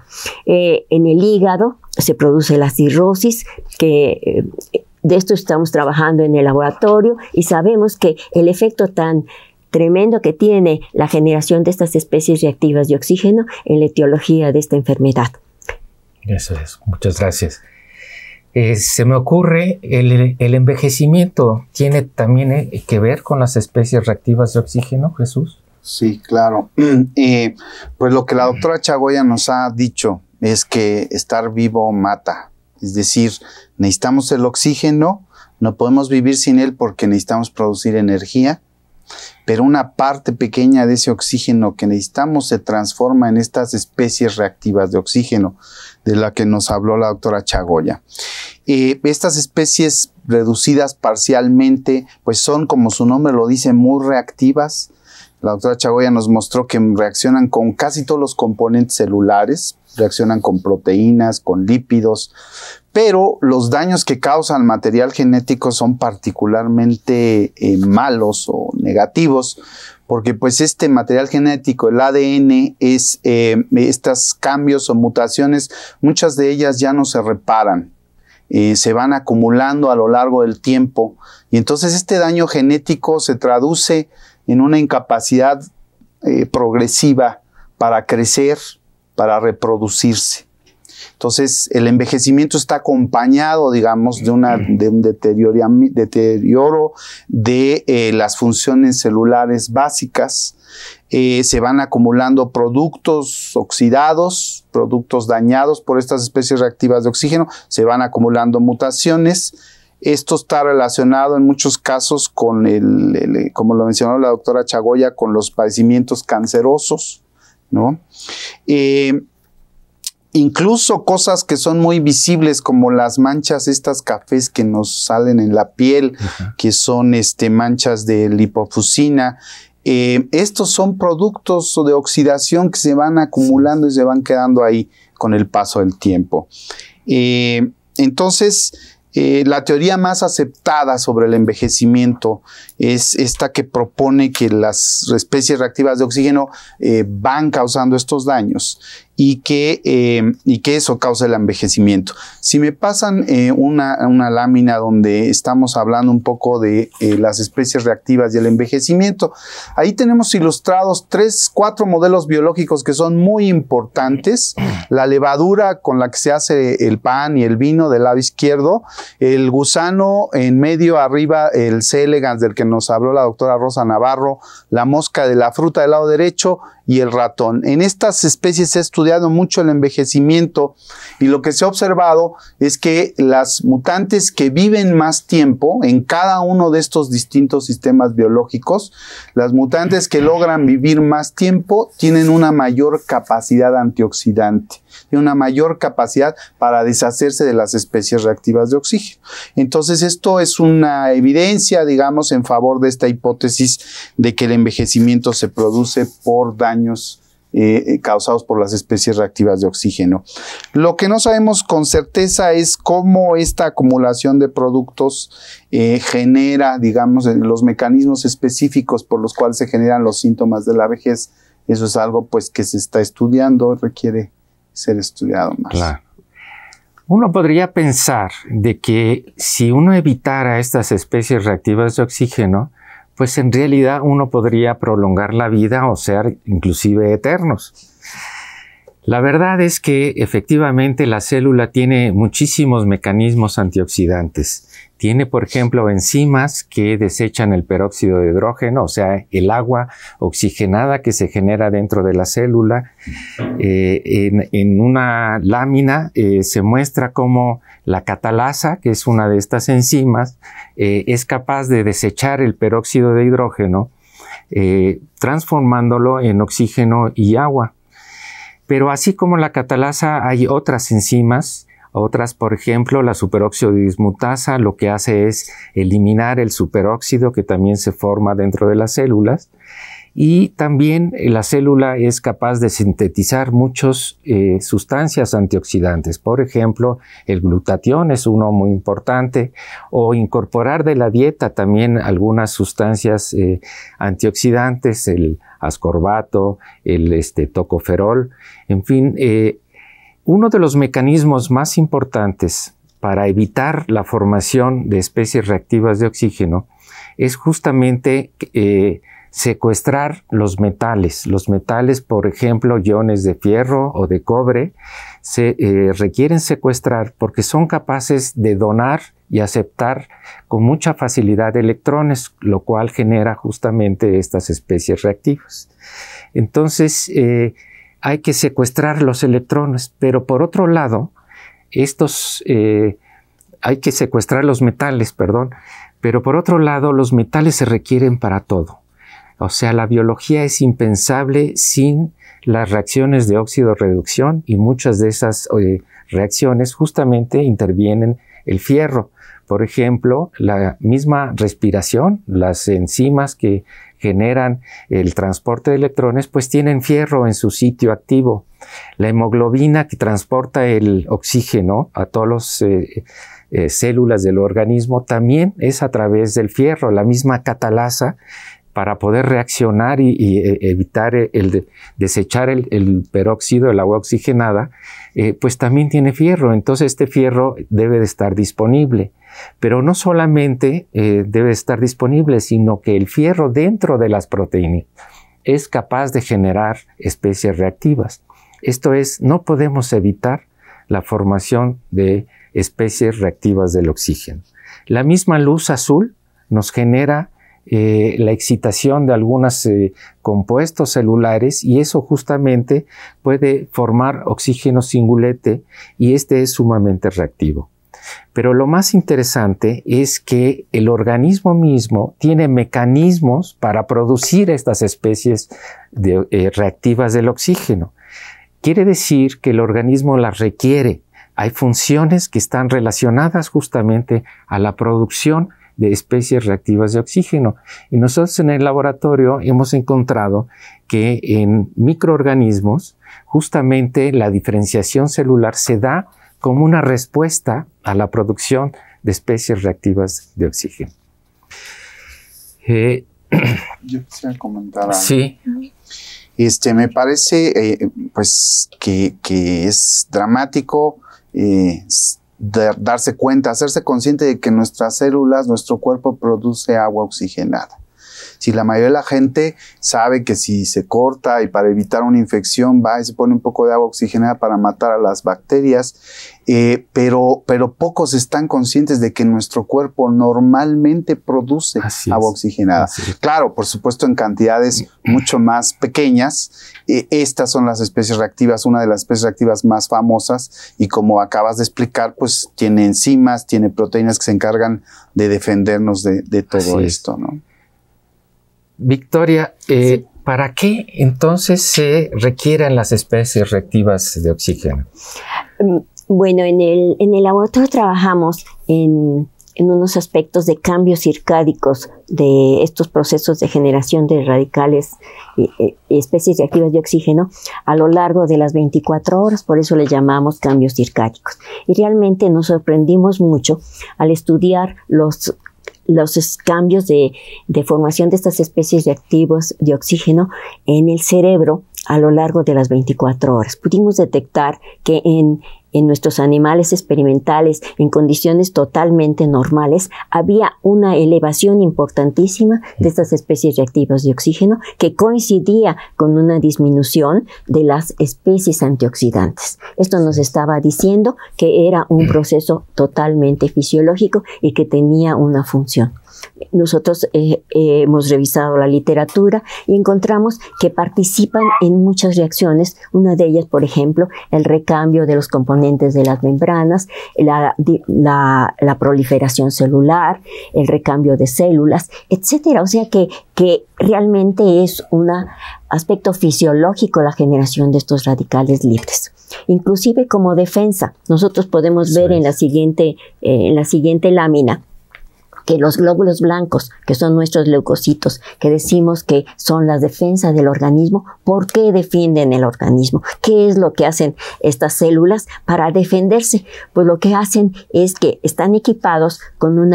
Eh, en el hígado se produce la cirrosis, que eh, de esto estamos trabajando en el laboratorio y sabemos que el efecto tan tremendo que tiene la generación de estas especies reactivas de oxígeno en la etiología de esta enfermedad. Eso es, muchas gracias. Eh, se me ocurre, el, envejecimiento tiene también eh, que ver con las especies reactivas de oxígeno, Jesús. Sí, claro. <clears throat> Eh, pues lo que la doctora Chagoya nos ha dicho es que estar vivo mata. Es decir, necesitamos el oxígeno, no podemos vivir sin él porque necesitamos producir energía pero una parte pequeña de ese oxígeno que necesitamos se transforma en estas especies reactivas de oxígeno, de la que nos habló la doctora Chagoya. Eh, estas especies reducidas parcialmente, pues son, como su nombre lo dice, muy reactivas. La doctora Chagoya nos mostró que reaccionan con casi todos los componentes celulares, reaccionan con proteínas, con lípidos, pero los daños que causa el material genético son particularmente eh, malos o negativos, porque pues este material genético, el ADN, es eh, estos cambios o mutaciones, muchas de ellas ya no se reparan, eh, se van acumulando a lo largo del tiempo y entonces este daño genético se traduce en una incapacidad progresiva para crecer, para reproducirse. Entonces, el envejecimiento está acompañado, digamos, de, un deterioro de eh, las funciones celulares básicas. Eh, se van acumulando productos oxidados, productos dañados por estas especies reactivas de oxígeno, se van acumulando mutaciones. Esto está relacionado en muchos casos con, como lo mencionó la doctora Chagoya, con los padecimientos cancerosos eh, incluso cosas que son muy visibles como las manchas, estas cafés que nos salen en la piel, que son este, manchas de lipofusina. Eh, estos son productos de oxidación que se van acumulando y se van quedando ahí con el paso del tiempo. Eh, entonces, la teoría más aceptada sobre el envejecimiento es esta que propone que las especies reactivas de oxígeno eh, van causando estos daños y que, eh, y que eso causa el envejecimiento. Si me pasan eh, una, una, lámina donde estamos hablando un poco de las especies reactivas y el envejecimiento, ahí tenemos ilustrados tres, cuatro modelos biológicos que son muy importantes. La levadura con la que se hace el pan y el vino del lado izquierdo, el gusano en medio arriba, el C. elegans del que nos habló la doctora Rosa Navarro, la mosca de la fruta del lado derecho y el ratón. En estas especies se ha estudiado mucho el envejecimiento y lo que se ha observado es que las mutantes que viven más tiempo en cada uno de estos distintos sistemas biológicos, las mutantes que logran vivir más tiempo tienen una mayor capacidad antioxidante y una mayor capacidad para deshacerse de las especies reactivas de oxígeno. Entonces esto es una evidencia, digamos, en favor de esta hipótesis de que el envejecimiento se produce por daño eh, eh, causados por las especies reactivas de oxígeno. Lo que no sabemos con certeza es cómo esta acumulación de productos eh, genera, digamos, los mecanismos específicos por los cuales se generan los síntomas de la vejez. Eso es algo pues que se está estudiando, requiere ser estudiado más. Claro. Uno podría pensar de que si uno evitara estas especies reactivas de oxígeno, pues en realidad uno podría prolongar la vida o ser inclusive eternos. La verdad es que efectivamente la célula tiene muchísimos mecanismos antioxidantes tiene, por ejemplo, enzimas que desechan el peróxido de hidrógeno, o sea, el agua oxigenada que se genera dentro de la célula. Eh, en, una lámina eh, se muestra cómo la catalasa, que es una de estas enzimas, eh, es capaz de desechar el peróxido de hidrógeno, transformándolo en oxígeno y agua. Pero así como la catalasa, hay otras enzimas otras, por ejemplo, la superóxido dismutasa lo que hace es eliminar el superóxido que también se forma dentro de las células. Y también eh, la célula es capaz de sintetizar muchas eh, sustancias antioxidantes. Por ejemplo, el glutatión es uno muy importante. O incorporar de la dieta también algunas sustancias eh, antioxidantes, el ascorbato, el este, tocoferol. En fin, uno de los mecanismos más importantes para evitar la formación de especies reactivas de oxígeno es justamente eh, secuestrar los metales. Los metales, por ejemplo, iones de fierro o de cobre, se eh, requieren secuestrar porque son capaces de donar y aceptar con mucha facilidad electrones, lo cual genera justamente estas especies reactivas. Entonces, eh, hay que secuestrar los electrones, pero por otro lado, estos eh, hay que secuestrar los metales, perdón, pero por otro lado, los metales se requieren para todo. O sea, la biología es impensable sin las reacciones de óxido-reducción y muchas de esas eh, reacciones justamente intervienen el fierro. Por ejemplo, la misma respiración, las enzimas que generan el transporte de electrones, pues tienen fierro en su sitio activo. La hemoglobina que transporta el oxígeno a todas las eh, eh, células del organismo también es a través del fierro, la misma catalasa para poder reaccionar y, eh, evitar el, desechar el, el peróxido, el agua oxigenada, eh, pues también tiene fierro, entonces este fierro debe de estar disponible. Pero no solamente eh, debe estar disponible, sino que el fierro dentro de las proteínas es capaz de generar especies reactivas. Esto es, no podemos evitar la formación de especies reactivas del oxígeno. La misma luz azul nos genera eh, la excitación de algunos eh, compuestos celulares y eso justamente puede formar oxígeno singulete y este es sumamente reactivo. Pero lo más interesante es que el organismo mismo tiene mecanismos para producir estas especies eh, reactivas del oxígeno. Quiere decir que el organismo las requiere. Hay funciones que están relacionadas justamente a la producción de especies reactivas de oxígeno. Y nosotros en el laboratorio hemos encontrado que en microorganismos justamente la diferenciación celular se da como una respuesta a la producción de especies reactivas de oxígeno. Eh, <coughs> Yo quisiera comentar algo. Sí. Este, me parece eh, pues que, es dramático eh, darse cuenta, hacerse consciente de que nuestras células, nuestro cuerpo produce agua oxigenada. Si la mayoría de la gente sabe que si se corta y para evitar una infección va y se pone un poco de agua oxigenada para matar a las bacterias, eh, pero, pero pocos están conscientes de que nuestro cuerpo normalmente produce agua oxigenada. Claro, por supuesto en cantidades <clears throat> mucho más pequeñas. Eh, estas son las especies reactivas, una de las especies reactivas más famosas y como acabas de explicar, pues tiene enzimas, tiene proteínas que se encargan de defendernos de, todo esto, ¿no? Victoria, eh, ¿para qué entonces se requieren las especies reactivas de oxígeno? Mm, bueno, en el, laboratorio trabajamos en, unos aspectos de cambios circádicos de estos procesos de generación de radicales eh, eh, especies reactivas de oxígeno a lo largo de las 24 horas, por eso le llamamos cambios circádicos. Y realmente nos sorprendimos mucho al estudiar los los cambios de, de, formación de estas especies de activos de oxígeno en el cerebro a lo largo de las 24 horas. Pudimos detectar que en, en nuestros animales experimentales en condiciones totalmente normales, había una elevación importantísima de estas especies reactivas de oxígeno que coincidía con una disminución de las especies antioxidantes. Esto nos estaba diciendo que era un proceso totalmente fisiológico y que tenía una función. Nosotros eh, eh, hemos revisado la literatura y encontramos que participan en muchas reacciones. Una de ellas, por ejemplo, el recambio de los componentes de las membranas, la, proliferación celular, el recambio de células, etcétera. O sea que, realmente es un aspecto fisiológico la generación de estos radicales libres. Inclusive como defensa, nosotros podemos ver en la siguiente, eh, en la siguiente lámina que los glóbulos blancos, que son nuestros leucocitos, que decimos que son las defensas del organismo, ¿por qué defienden el organismo? ¿Qué es lo que hacen estas células para defenderse? Pues lo que hacen es que están equipados con un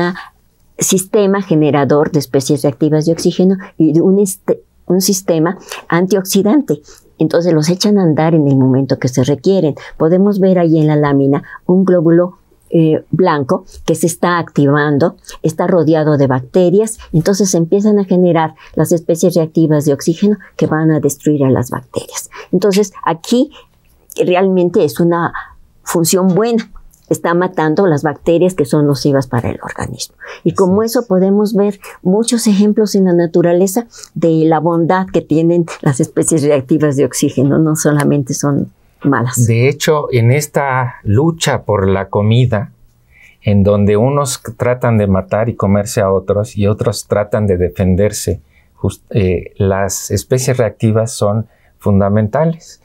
sistema generador de especies reactivas de oxígeno y un, este, un sistema antioxidante entonces los echan a andar en el momento que se requieren. Podemos ver ahí en la lámina un glóbulo eh, blanco que se está activando, está rodeado de bacterias, entonces se empiezan a generar las especies reactivas de oxígeno que van a destruir a las bacterias. Entonces aquí realmente es una función buena está matando las bacterias que son nocivas para el organismo. Y como eso podemos ver muchos ejemplos en la naturaleza de la bondad que tienen las especies reactivas de oxígeno, no solamente son de hecho, en esta lucha por la comida, en donde unos tratan de matar y comerse a otros y otros tratan de defenderse, eh, las especies reactivas son fundamentales.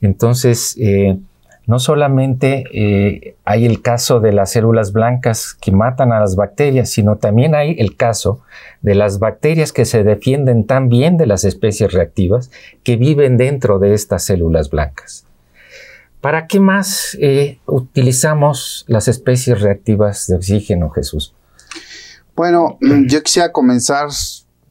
Entonces, eh, no solamente eh, hay el caso de las células blancas que matan a las bacterias, sino también hay el caso de las bacterias que se defienden tan bien de las especies reactivas que viven dentro de estas células blancas. ¿Para qué más eh, utilizamos las especies reactivas de oxígeno, Jesús? Bueno, <clears throat> yo quisiera comenzar un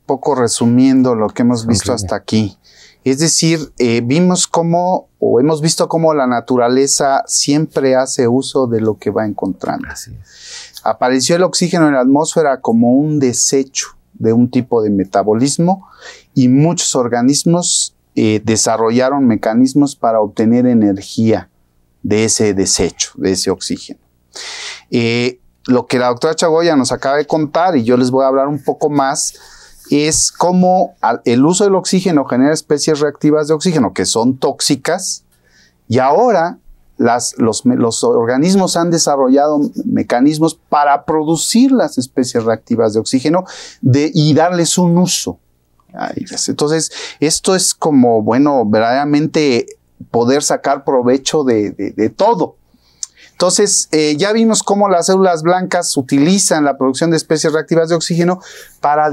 poco resumiendo lo que hemos visto hasta aquí. Es decir, eh, vimos cómo, o hemos visto cómo la naturaleza siempre hace uso de lo que va encontrando. Apareció el oxígeno en la atmósfera como un desecho de un tipo de metabolismo y muchos organismos eh, desarrollaron mecanismos para obtener energía de ese desecho, de ese oxígeno. Eh, lo que la doctora Chagoya nos acaba de contar, y yo les voy a hablar un poco más, es cómo el uso del oxígeno genera especies reactivas de oxígeno que son tóxicas, y ahora los, organismos han desarrollado mecanismos para producir las especies reactivas de oxígeno y darles un uso. Entonces, esto es como, bueno, verdaderamente poder sacar provecho de, de todo. Entonces, eh, ya vimos cómo las células blancas utilizan la producción de especies reactivas de oxígeno para,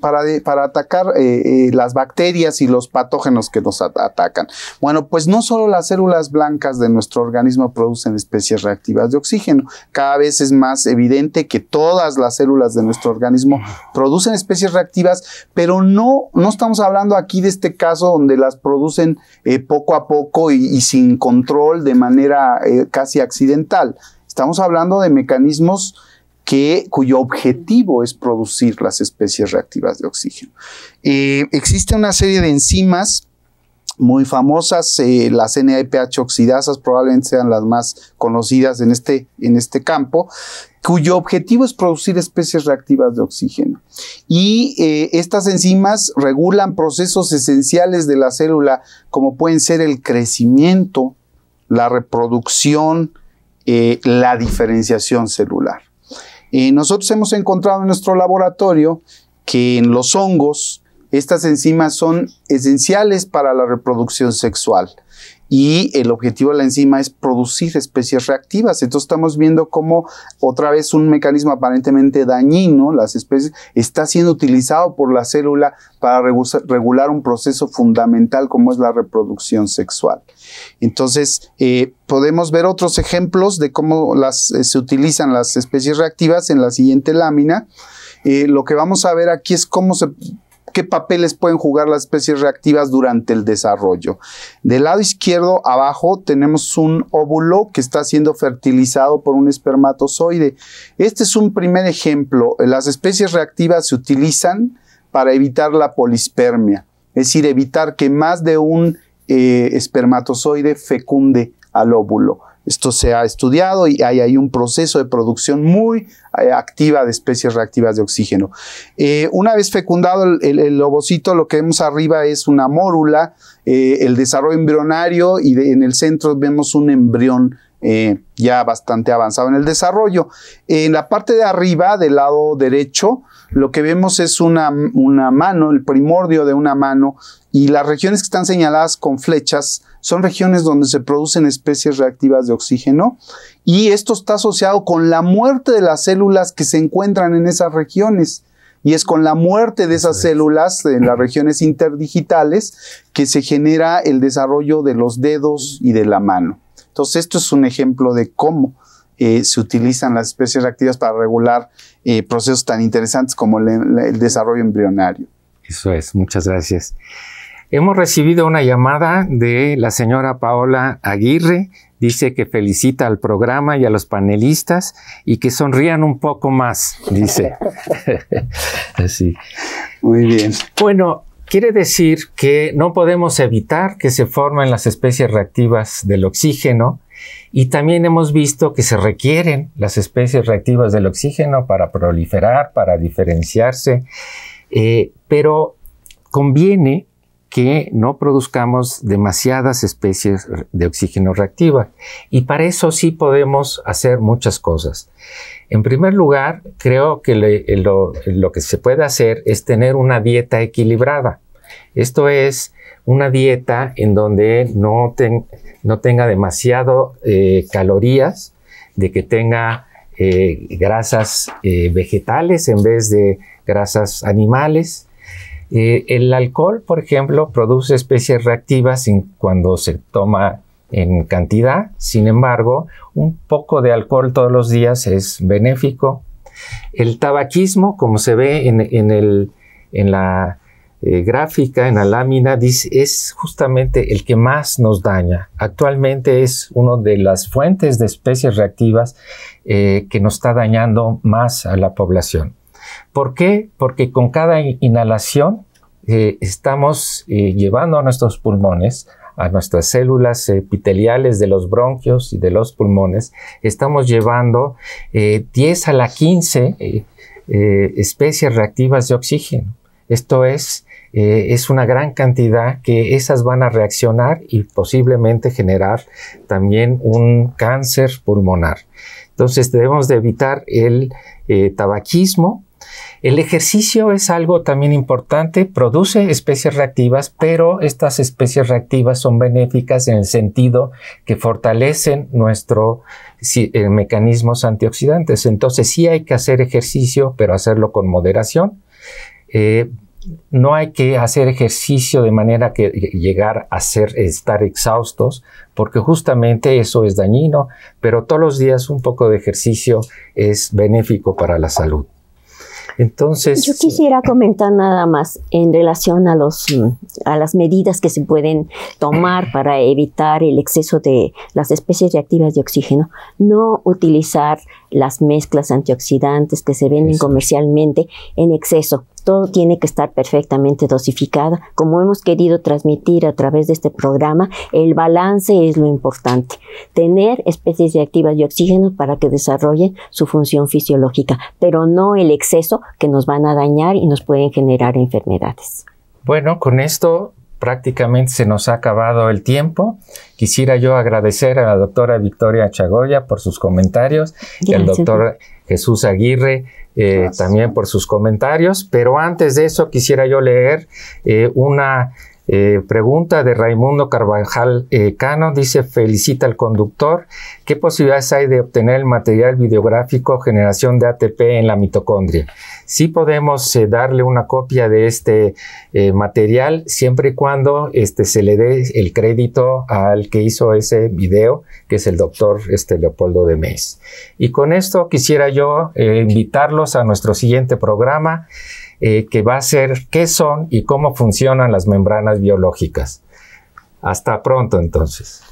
para, para atacar eh, eh, las bacterias y los patógenos que nos atacan. Bueno, pues no solo las células blancas de nuestro organismo producen especies reactivas de oxígeno, cada vez es más evidente que todas las células de nuestro organismo producen especies reactivas, pero no, no estamos hablando aquí de este caso donde las producen poco a poco y, y, sin control de manera casi accidental Estamos hablando de mecanismos que, cuyo objetivo es producir las especies reactivas de oxígeno. Eh, existe una serie de enzimas muy famosas, eh, las NADPH oxidasas probablemente sean las más conocidas en este, en este campo, cuyo objetivo es producir especies reactivas de oxígeno. Y eh, estas enzimas regulan procesos esenciales de la célula, como pueden ser el crecimiento, la reproducción, eh, la diferenciación celular. nosotros hemos encontrado en nuestro laboratorio que en los hongos estas enzimas son esenciales para la reproducción sexual y el objetivo de la enzima es producir especies reactivas. Entonces estamos viendo cómo otra vez un mecanismo aparentemente dañino, las especies, está siendo utilizado por la célula para regular un proceso fundamental como es la reproducción sexual. Entonces, eh, podemos ver otros ejemplos de cómo las, eh, se utilizan las especies reactivas en la siguiente lámina. Eh, lo que vamos a ver aquí es cómo se qué papeles pueden jugar las especies reactivas durante el desarrollo. Del lado izquierdo abajo tenemos un óvulo que está siendo fertilizado por un espermatozoide. Este es un primer ejemplo. Las especies reactivas se utilizan para evitar la polispermia, es decir, evitar que más de un eh, espermatozoide fecunde al óvulo. Esto se ha estudiado y hay, ahí un proceso de producción muy eh, activa de especies reactivas de oxígeno. Eh, una vez fecundado el, lobocito, lo que vemos arriba es una mórula, eh, el desarrollo embrionario y en el centro vemos un embrión ya bastante avanzado en el desarrollo. En la parte de arriba, del lado derecho, lo que vemos es una mano, el primordio de una mano y las regiones que están señaladas con flechas son regiones donde se producen especies reactivas de oxígeno y esto está asociado con la muerte de las células que se encuentran en esas regiones. Y es con la muerte de esas células en las <laughs> regiones interdigitales que se genera el desarrollo de los dedos y de la mano. Entonces, esto es un ejemplo de cómo eh, se utilizan las especies reactivas para regular eh, procesos tan interesantes como el desarrollo embrionario. Eso es, muchas gracias. Hemos recibido una llamada de la señora Paola Aguirre. Dice que felicita al programa y a los panelistas y que sonrían un poco más, dice. <laughs> Así. Muy bien. Bueno, quiere decir que no podemos evitar que se formen las especies reactivas del oxígeno y también hemos visto que se requieren las especies reactivas del oxígeno para proliferar, para diferenciarse, eh, pero conviene que no produzcamos demasiadas especies de oxígeno reactiva. Y para eso sí podemos hacer muchas cosas. En primer lugar, creo que lo, que se puede hacer es tener una dieta equilibrada. Esto es una dieta en donde no, tenga demasiado eh, calorías, de que tenga eh, grasas eh, vegetales en vez de grasas animales, eh, el alcohol, por ejemplo, produce especies reactivas cuando se toma en cantidad. Sin embargo, un poco de alcohol todos los días es benéfico. El tabaquismo, como se ve en, la eh, gráfica, en la lámina, es justamente el que más nos daña. Actualmente es una de las fuentes de especies reactivas eh, que nos está dañando más a la población. ¿Por qué? Porque con cada inhalación eh, estamos eh, llevando a nuestros pulmones, a nuestras células epiteliales de los bronquios y de los pulmones, estamos llevando 10 eh, a la 15 especies reactivas de oxígeno. Esto es, es una gran cantidad que esas van a reaccionar y posiblemente generar también un cáncer pulmonar. Entonces debemos de evitar el tabaquismo, el ejercicio es algo también importante, produce especies reactivas, pero estas especies reactivas son benéficas en el sentido que fortalecen nuestros eh, mecanismos antioxidantes. Entonces sí hay que hacer ejercicio, pero hacerlo con moderación. Eh, no hay que hacer ejercicio de manera que eh, llegar a ser, estar exhaustos, porque justamente eso es dañino, pero todos los días un poco de ejercicio es benéfico para la salud. Entonces. Yo quisiera comentar nada más en relación a, los, mm, a las medidas que se pueden tomar para evitar el exceso de las especies reactivas de oxígeno. No utilizar las mezclas antioxidantes que se venden comercialmente en exceso. Todo tiene que estar perfectamente dosificada, Como hemos querido transmitir a través de este programa, el balance es lo importante. Tener especies activas de oxígeno para que desarrollen su función fisiológica, pero no el exceso que nos van a dañar y nos pueden generar enfermedades. Bueno, con esto prácticamente se nos ha acabado el tiempo. Quisiera yo agradecer a la doctora Victoria Chagoya por sus comentarios y al doctor Jesús Aguirre eh, también por sus comentarios. Pero antes de eso quisiera yo leer eh, una eh, pregunta de Raimundo Carvajal eh, Cano dice, felicita al conductor, ¿qué posibilidades hay de obtener el material videográfico generación de ATP en la mitocondria? Sí podemos eh, darle una copia de este material siempre y cuando este, se le dé el crédito al que hizo ese video, que es el doctor este, Leopoldo de Meis. Y con esto quisiera yo invitarlos a nuestro siguiente programa. Eh, que va a ser qué son y cómo funcionan las membranas biológicas. Hasta pronto entonces.